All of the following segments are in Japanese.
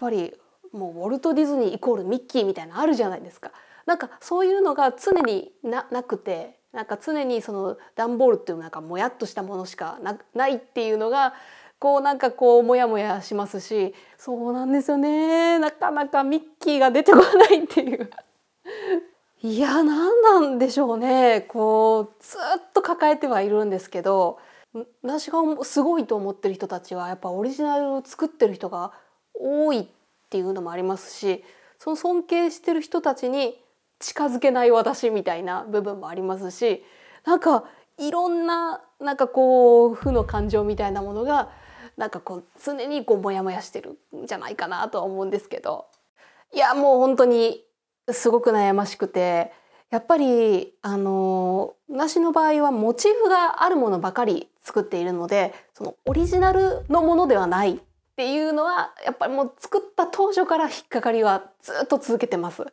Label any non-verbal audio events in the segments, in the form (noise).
ぱりもうウォルト・ディズニーイコールミッキーみたいなあるじゃないですか。なんかそういうのが常にななくてなんか常にその段ボールっていうなんかもやっとしたものしかなないっていうのがこうなんかこうモヤモヤしますしそうなんですよねなかなかミッキーが出てこないっていう (laughs) いや何なんでしょうねこうずっと抱えてはいるんですけど私がすごいと思ってる人たちはやっぱオリジナルを作ってる人が多いっていうのもありますしその尊敬してる人たちに近づけない私みたいな部分もありますしなんかいろんななんかこう負の感情みたいなものがなんかこう常にこうモヤモヤしてるんじゃないかなとは思うんですけどいやもう本当にすごく悩ましくてやっぱりあの梨の場合はモチーフがあるものばかり作っているのでそのオリジナルのものではないっていうのはやっぱりもう作った当初から引っかかりはずっと続けてます。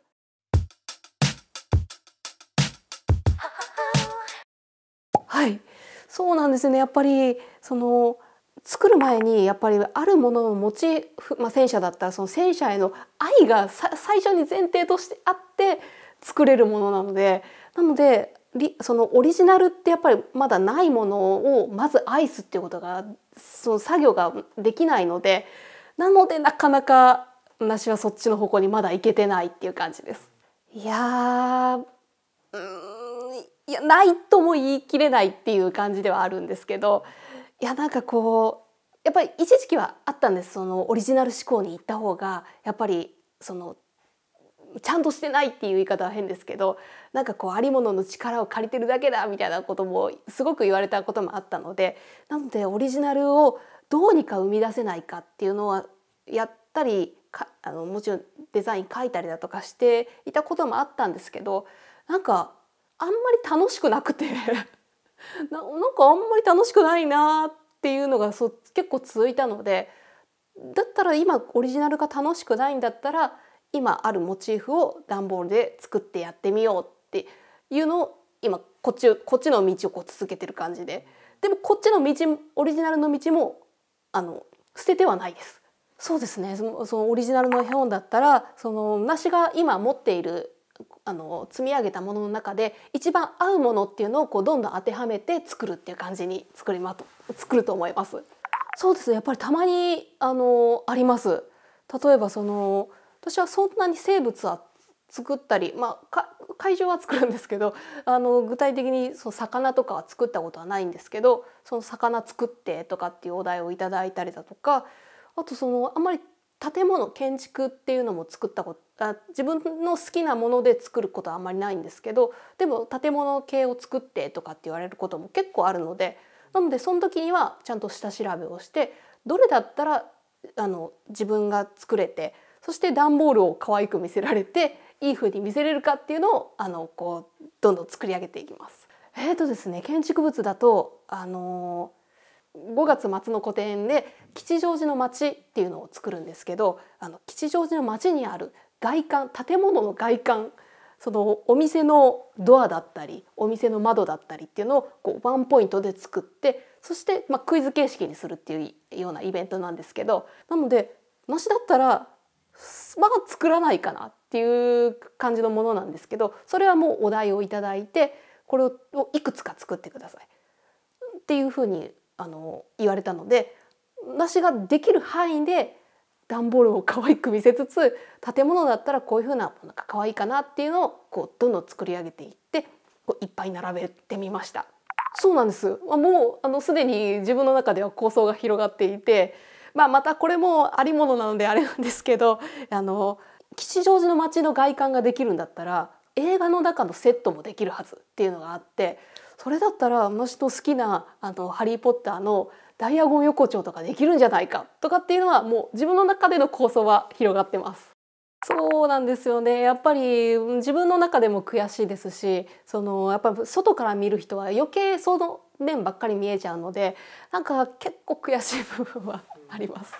はい、そうなんですねやっぱりその作る前にやっぱりあるものを持ち、まあ、戦車だったらその戦車への愛が最初に前提としてあって作れるものなのでなのでそのオリジナルってやっぱりまだないものをまず愛すっていうことがその作業ができないのでなのでなかなか私はそっちの方向にまだ行けてないっていう感じです。いやいやないとも言い切れないっていう感じではあるんですけどいやなんかこうやっぱり一時期はあったんですそのオリジナル思考に行った方がやっぱりそのちゃんとしてないっていう言い方は変ですけどなんかこうありものの力を借りてるだけだみたいなこともすごく言われたこともあったのでなのでオリジナルをどうにか生み出せないかっていうのはやったりかあのもちろんデザイン書いたりだとかしていたこともあったんですけどなんかあんまり楽しくなくて (laughs) ななんかあんまり楽しくないなっていうのがそ結構続いたのでだったら今オリジナルが楽しくないんだったら今あるモチーフを段ボールで作ってやってみようっていうのを今こっちこっちの道をこう続けてる感じででもこっちの道オリジナルの道もあの捨ててはないです。そうですねそのそのオリジナルの絵本だったらその梨が今持っているあの積み上げたものの中で一番合うものっていうのをこうどんどん当てはめて作るっていう感じに作りまと作ると思います。そうですねやっぱりたまにあのあります。例えばその私はそんなに生物は作ったり、まあ、会場は作るんですけど (laughs) あの具体的にその魚とかは作ったことはないんですけどその魚作ってとかっていうお題をいただいたりだとかあとそのあんまり建物建築っていうのも作ったことあ自分の好きなもので作ることはあんまりないんですけどでも建物系を作ってとかって言われることも結構あるのでなのでその時にはちゃんと下調べをしてどれだったらあの自分が作れてそして段ボールを可愛く見せられていい風に見せれるかっていうのをあのこうどんどん作り上げていきます。えーとですね、建築物だと、あのー、5月末の個展で吉祥寺の町っていうのを作るんですけどあの吉祥寺の町にある外観建物の外観そのお店のドアだったりお店の窓だったりっていうのをこうワンポイントで作ってそしてまあクイズ形式にするっていうようなイベントなんですけどなので梨だったらまあ、作らないかなっていう感じのものなんですけどそれはもうお題を頂いてこれをいくつか作ってくださいっていうふうにあの言われたので私ができる範囲で段ボールを可愛く見せつつ建物だったらこういうふうななんか可愛いかなっていうのをこうどんどん作り上げていってこういっぱい並べてみました。そうなんですもうあのすでに自分の中では構想が広がっていてまあ、またこれもありものなのであれなんですけどあの吉祥寺の街の外観ができるんだったら映画の中のセットもできるはずっていうのがあってそれだったら私の好きな「あのハリー・ポッター」のダイアゴン横丁とかできるんじゃないかとかっていうのはもう自分の中での構想は広がってます。そうなんですよねやっぱり自分の中でも悔しいですしそのやっぱ外から見る人は余計その面ばっかり見えちゃうのでなんか結構悔しい部分はあります。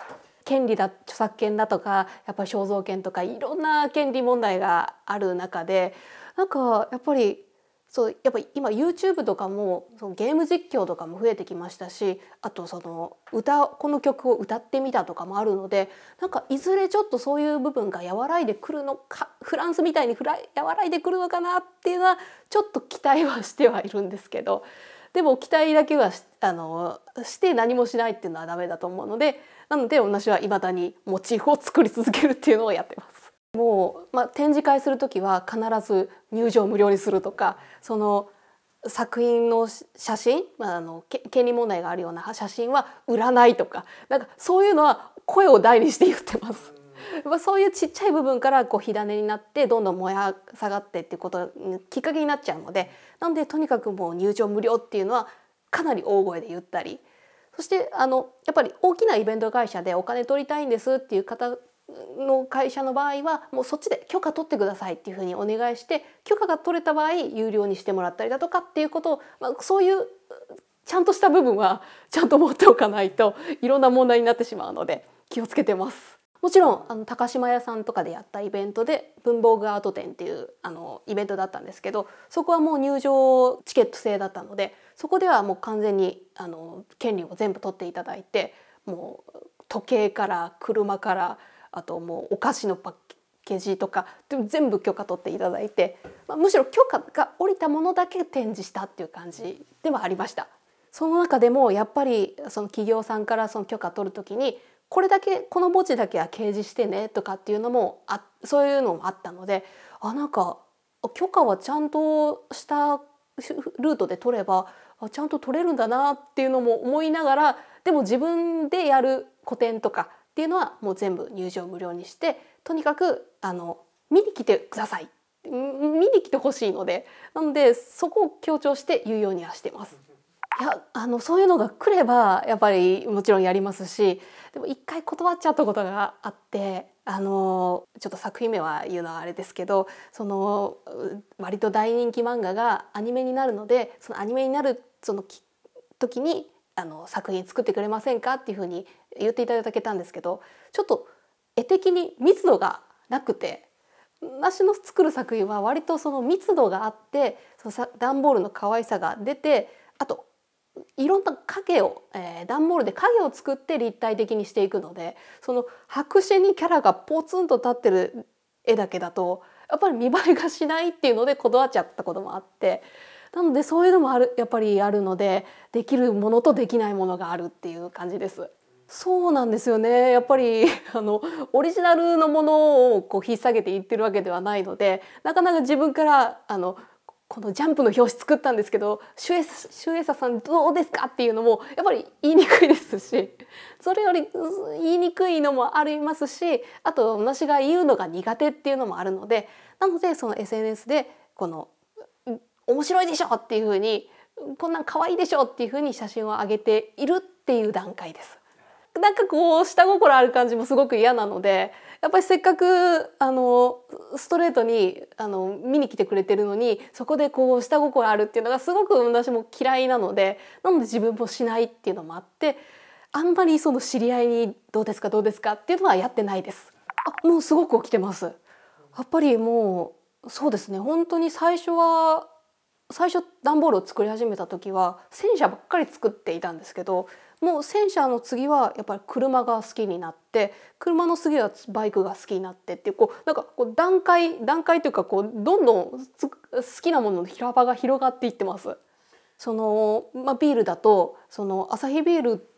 権利だ著作権だとかやっぱり肖像権とかいろんな権利問題がある中でなんかやっぱりそうやっぱ今 YouTube とかもそのゲーム実況とかも増えてきましたしあとその歌この曲を歌ってみたとかもあるのでなんかいずれちょっとそういう部分が和らいでくるのかフランスみたいに和らいでくるのかなっていうのはちょっと期待はしてはいるんですけどでも期待だけはあのして何もしないっていうのはダメだと思うのでなので私はいまだにモチーフを作り続けるっていうのをやってます。もう、まあ、展示会する時は必ず入場無料にするとかその作品の写真、まあ、あの権利問題があるような写真は売らないとかなんかそういうのは声を大にして言ってます。(laughs) そういうちっちゃい部分からこう火種になってどんどん燃や下がってっていうこときっかけになっちゃうのでなのでとにかくもう入場無料っていうのはかなり大声で言ったりそしてあのやっぱり大きなイベント会社でお金取りたいんですっていう方の会社の場合はもうそっちで許可取ってくださいっていうふうにお願いして許可が取れた場合有料にしてもらったりだとかっていうことを、まあ、そういうちゃんとした部分はちゃんと持っておかないといろんな問題になってしまうので気をつけてます。もちろんあの高島屋さんとかでやったイベントで文房具アート展っていうあのイベントだったんですけどそこはもう入場チケット制だったのでそこではもう完全にあの権利を全部取っていただいてもう時計から車からあともうお菓子のパッケージとか全部許可取っていただいて、まあ、むしろ許可が下りたものだけ展示したっていう感じではありました。その中でもやっぱりその企業さんからその許可取る時にこれだけこの文字だけは掲示してねとかっていうのもあそういうのもあったのであなんか許可はちゃんとしたルートで取ればちゃんと取れるんだなっていうのも思いながらでも自分でやる個展とかっていうのはもう全部入場無料にしてとにかくあの見に来てください見に来てほしいのでなのでそこを強調して言うようにはしてます。いやあのそういうのが来ればやっぱりもちろんやりますしでも一回断っちゃったことがあってあのちょっと作品名は言うのはあれですけどその割と大人気漫画がアニメになるのでそのアニメになるその時にあの作品作ってくれませんかっていうふうに言っていただけたんですけどちょっと絵的に密度がなくて梨の作る作品は割とその密度があってその段ボールの可愛さが出てあといろんな影を、えー、段ボールで影を作って立体的にしていくのでその白紙にキャラがポツンと立ってる絵だけだとやっぱり見栄えがしないっていうので断っちゃったこともあってなのでそういうのもあるやっぱりあるのでできるものとできないものがあるっていう感じです。そうなんですよねやっぱり (laughs) あのオリジナルのものをこう引っ提げていってるわけではないのでなかなか自分からあの「このジャンプの表紙作ったんですけど「シュエサシュエサさんどうですか?」っていうのもやっぱり言いにくいですし (laughs) それより言いにくいのもありますしあと私が言うのが苦手っていうのもあるのでなのでその SNS でこの「面白いでしょ!」っていうふうに「こんなん可愛いでしょ!」っていうふうに写真を上げているっていう段階です。なんかこう下心ある感じもすごく嫌なのでやっぱりせっかくあのストレートにあの見に来てくれてるのにそこでこう下心あるっていうのがすごく私も嫌いなのでなので自分もしないっていうのもあってあんまりその知り合いにどうですかどうですかっていうのはやってないです。あもうすごく起きてますやっぱりもうそうですね本当に最初は最初段ボールを作り始めた時は戦車ばっかり作っていたんですけどもう戦車の次はやっぱり車が好きになって車の次はバイクが好きになってっていうこうなんかこう段階段階というかこうどんどん好きなものの平場が広がっていってます。そのまあ、ビールだとそのアサヒビール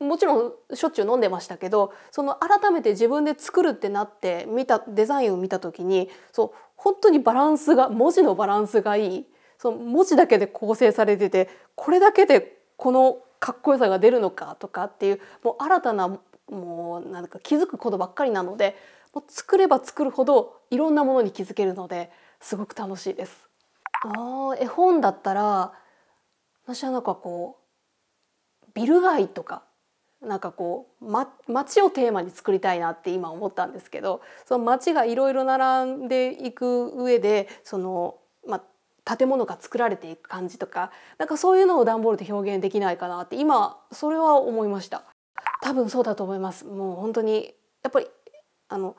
もちろんしょっちゅう飲んでましたけどその改めて自分で作るってなって見たデザインを見た時にそう本当にバランスが文字のバランスがいいその文字だけで構成されててこれだけでこのかっこよさが出るのかとかっていうもう新たなもうなんか気づくことばっかりなのでもう作れば作るほどいろんなものに気づけるのですごく楽しいです。あ絵本だったら私はなんかこうビル街とかなんかこう、ま、街をテーマに作りたいなって今思ったんですけどその街がいろいろ並んでいく上でその、ま建物が作られていく感じとかなんかそういうのを段ボールで表現できないかなって今それは思いました多分そうだと思いますもう本当にやっぱりあの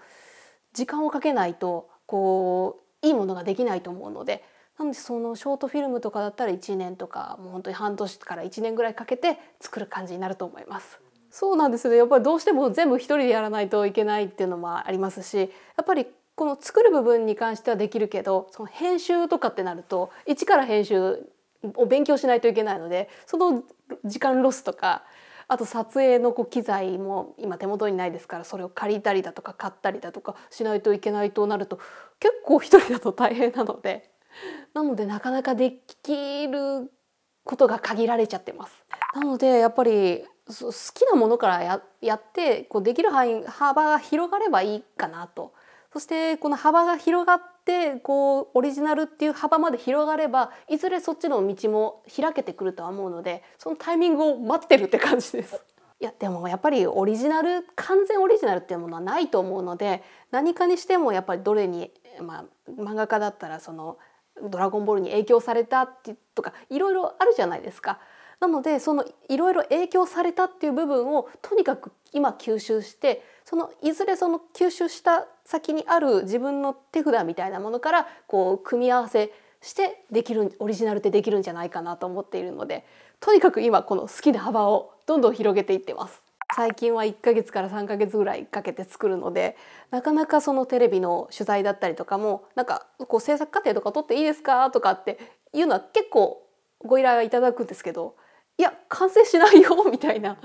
時間をかけないとこういいものができないと思うのでなのでそのショートフィルムとかだったら1年とかもう本当に半年から1年ぐらいかけて作る感じになると思います。そうなんですねやっぱりどうしても全部一人でやらないといけないっていうのもありますしやっぱりこの作る部分に関してはできるけどその編集とかってなると一から編集を勉強しないといけないのでその時間ロスとかあと撮影のこう機材も今手元にないですからそれを借りたりだとか買ったりだとかしないといけないとなると結構一人だと大変なのでなのでなかなかできることが限られちゃってます。なのでやっぱり好きなものからやってこうできる範囲幅が広がればいいかなとそしてこの幅が広がってこうオリジナルっていう幅まで広がればいずれそっちの道も開けてくるとは思うのでそのタイミングを待ってるって感じです。いやでもやっぱりオリジナル完全オリジナルっていうものはないと思うので何かにしてもやっぱりどれに、まあ、漫画家だったらその「ドラゴンボール」に影響されたってとかいろいろあるじゃないですか。なのでそのいろいろ影響されたっていう部分をとにかく今吸収してそのいずれその吸収した先にある自分の手札みたいなものからこう組み合わせしてできるオリジナルってできるんじゃないかなと思っているのでとにかく今この好きな幅をどんどん広げていってます最近は1ヶ月から3ヶ月ぐらいかけて作るのでなかなかそのテレビの取材だったりとかもなんかこう制作過程とか撮っていいですかとかっていうのは結構ご依頼はいただくんですけどいや完成しないよみたいな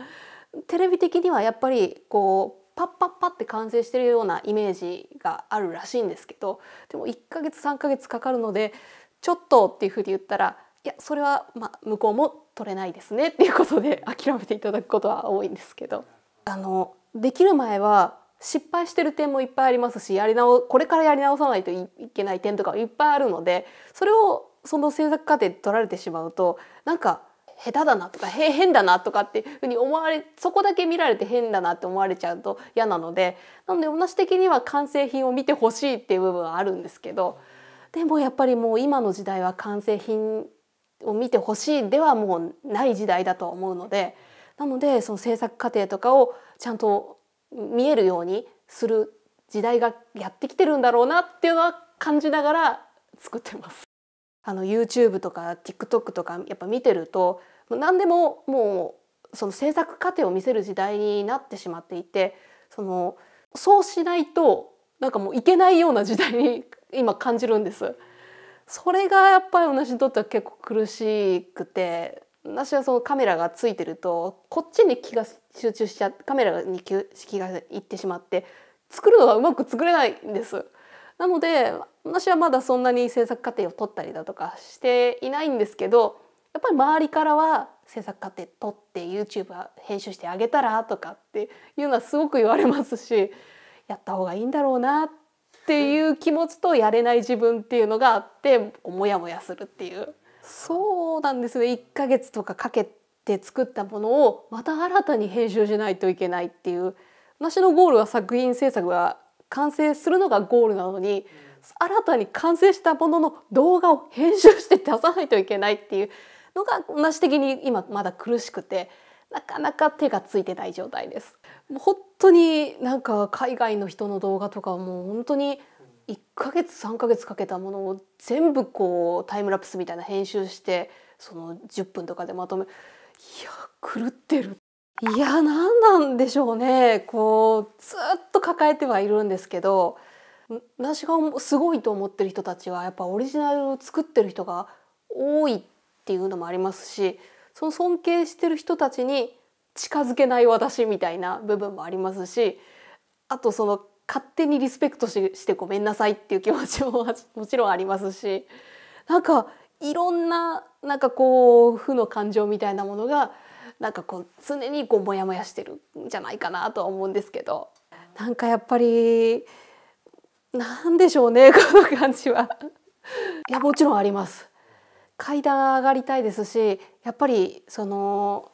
テレビ的にはやっぱりこうパッパッパって完成してるようなイメージがあるらしいんですけどでも1ヶ月3ヶ月かかるのでちょっとっていうふうに言ったらいやそれはまあ向こうも取れないですねっていうことで諦めていただくことは多いんですけど。あのできる前は失敗してる点もいっぱいありますしやり直これからやり直さないといけない点とかいっぱいあるのでそれをその制作過程で取られてしまうとなんか下手だなとか変だなとかっていうふうに思われそこだけ見られて変だなって思われちゃうと嫌なのでなので同じ的には完成品を見てほしいっていう部分はあるんですけどでもやっぱりもう今の時代は完成品を見てほしいではもうない時代だと思うのでなのでその制作過程とかをちゃんと見えるようにする時代がやってきてるんだろうなっていうのは感じながら作ってます。あの YouTube とか TikTok とかやっぱ見てると何でももうその制作過程を見せる時代になってしまっていてそのそうしないとなんかもういけないような時代に (laughs) 今感じるんです。それがやっぱり私にとっては結構苦しくて私はそのカメラがついてるとこっちに気が集中しちゃってカメラに気がいってしまって作るのがうまく作れないんです。なので私はまだそんなに制作過程を取ったりだとかしていないんですけどやっぱり周りからは制作過程取って YouTube 編集してあげたらとかっていうのはすごく言われますしやった方がいいんだろうなっていう気持ちとやれない自分っていうのがあってモヤモヤするっていうそうなんですね1ヶ月とかかけて作ったものをまた新たに編集しないといけないっていう私のゴールは作品制作は完成するのがゴールなのに新たに完成したものの動画を編集して出さないといけないっていうのが私的に今まだ苦しくてなかなか手がついてない状態です。もう本当になんか海外の人の動画とかもう本当に1ヶ月3ヶ月かけたものを全部こうタイムラプスみたいな編集してその10分とかでまとめいや狂ってるいや何なんでしょうねこうずっと抱えてはいるんですけど私がすごいと思ってる人たちはやっぱオリジナルを作ってる人が多いっていうのもありますしその尊敬してる人たちに近づけない私みたいな部分もありますしあとその勝手にリスペクトしてごめんなさいっていう気持ちも (laughs) もちろんありますしなんかいろんななんかこう負の感情みたいなものがなんかこう常にこうモヤモヤしてるんじゃないかなとは思うんですけどなんかやっぱりなんでしょうね (laughs) この感じは。いやもちろんあります。階段上がりたいですしやっぱりその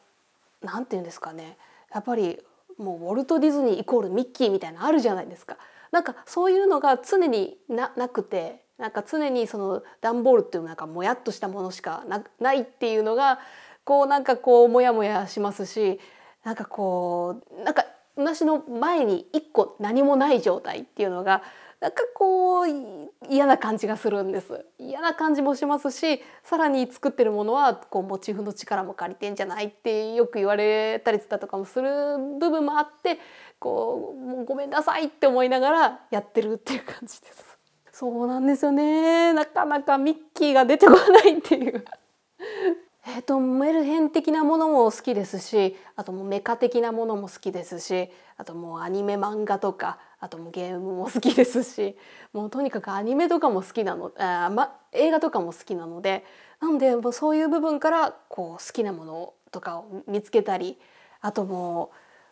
何て言うんですかねやっぱりもうウォルト・ディズニーイコールミッキーみたいなのあるじゃないですか。なんかそういうのが常になくてなんか常にその段ボールっていうなんかもやっとしたものしかなないっていうのがこうなんかこうモヤモヤしますしなんかこうなんか私の前に一個何もない状態っていうのがなんかこう嫌な感じがするんです嫌な感じもしますしさらに作ってるものはこうモチーフの力も借りてんじゃないってよく言われたりたとかもする部分もあってこうもうごめんなさいって思いながらやってるっていう感じです。そうなんですよねなかなかミッキーが出てこないっていうえーと、メルヘン的なものも好きですしあともうメカ的なものも好きですしあともうアニメ漫画とかあともうゲームも好きですしもうとにかくアニメとかも好きなのあ、ま、映画とかも好きなのでなのでもうそういう部分からこう好きなものとかを見つけたりあとも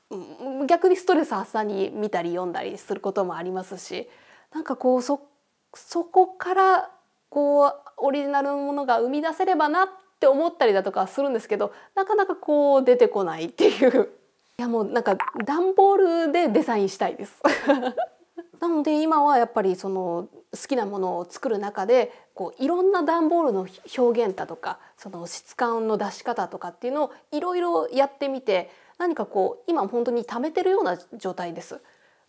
う逆にストレス発散に見たり読んだりすることもありますしなんかこうそこからこうオリジナルのものが生み出せればなっって思ったりだとかするんですけどなかなかこう出てこないっていう (laughs) いやもうなんか段ボールでデザインしたいです (laughs) なので今はやっぱりその好きなものを作る中でこういろんな段ボールの表現だとかその質感の出し方とかっていうのをいろいろやってみて何かこう今本当に溜めてるような状態です。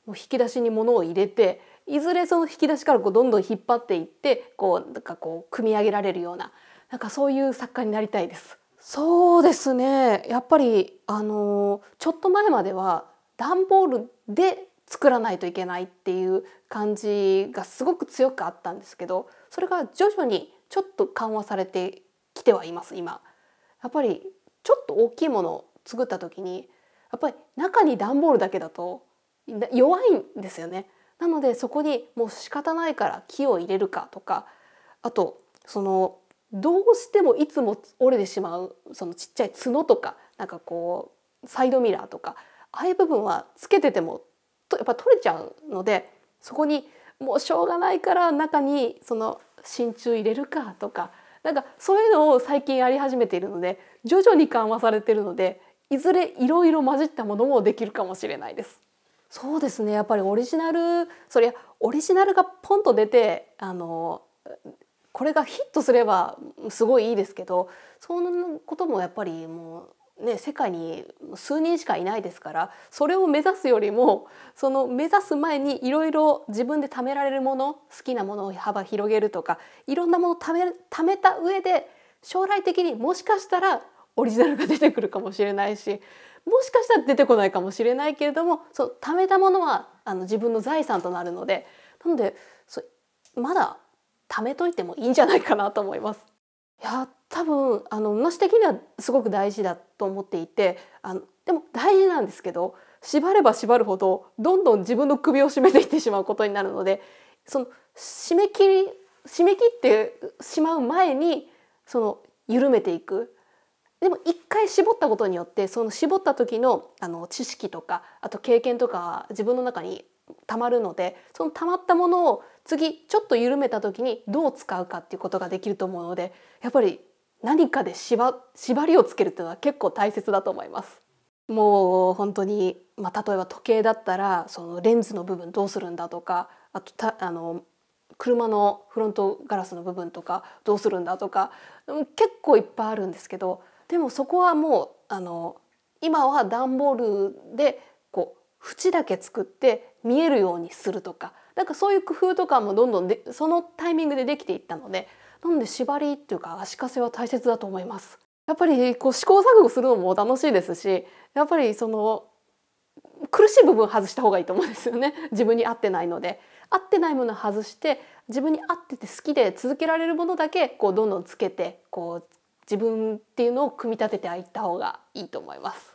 もう引き出しに物を入れていずれその引き出しからこうどんどん引っ張っていってこうなんかこう組み上げられるようななんかそういう作家になりたいです。そうですねやっぱりあのちょっと前までは段ボールで作らないといけないっていう感じがすごく強くあったんですけどそれが徐々にちょっと緩和されてきてはいます今。やっぱりちょっと大きいものを作った時にやっぱり中に段ボールだけだと弱いんですよね。なのでそこにもう仕方ないから木を入れるかとかあとそのどうしてもいつも折れてしまうそのちっちゃい角とかなんかこうサイドミラーとかああいう部分はつけててもやっぱ取れちゃうのでそこにもうしょうがないから中にその真鍮入れるかとかなんかそういうのを最近やり始めているので徐々に緩和されているのでいずれいろいろ混じったものもできるかもしれないです。そうですねやっぱりオリジナルそりゃオリジナルがポンと出てあのこれがヒットすればすごいいいですけどそんなこともやっぱりもうね世界に数人しかいないですからそれを目指すよりもその目指す前にいろいろ自分で貯められるもの好きなものを幅広げるとかいろんなものを貯め貯めた上で将来的にもしかしたらオリジナルが出てくるかもしれないしもしかしたら出てこないかもしれないけれどもそう貯めたものはあの自分の財産となるのでなのでまだ貯めといてもいいんじゃないかなと思います。いや多分あの私的にはすごく大事だと思っていてあのでも大事なんですけど縛れば縛るほどどんどん自分の首を絞めていってしまうことになるのでその締め切り締め切ってしまう前にその緩めていくでも一回絞ったことによってその絞った時のあの知識とかあと経験とか自分の中にたまるのでそのたまったものを次ちょっと緩めた時にどう使うかっていうことができると思うのでやっぱり何かで縛りをつけるっていうのは結構大切だと思います。もう本当に、まあ、例えば時計だったらそのレンズの部分どうするんだとかあとたあの車のフロントガラスの部分とかどうするんだとか結構いっぱいあるんですけどでもそこはもうあの今は段ボールでこう縁だけ作って見えるようにするとかなんかそういう工夫とかもどんどんでそのタイミングでできていったのでなんで縛りっていうか足かせは大切だと思います。やっぱりこう試行錯誤するのも楽しいですしやっぱりその苦しい部分外した方がいいと思うんですよね自分に合ってないので合ってないもの外して自分に合ってて好きで続けられるものだけこうどんどんつけてこう自分っていうのを組み立てていった方がいいと思います。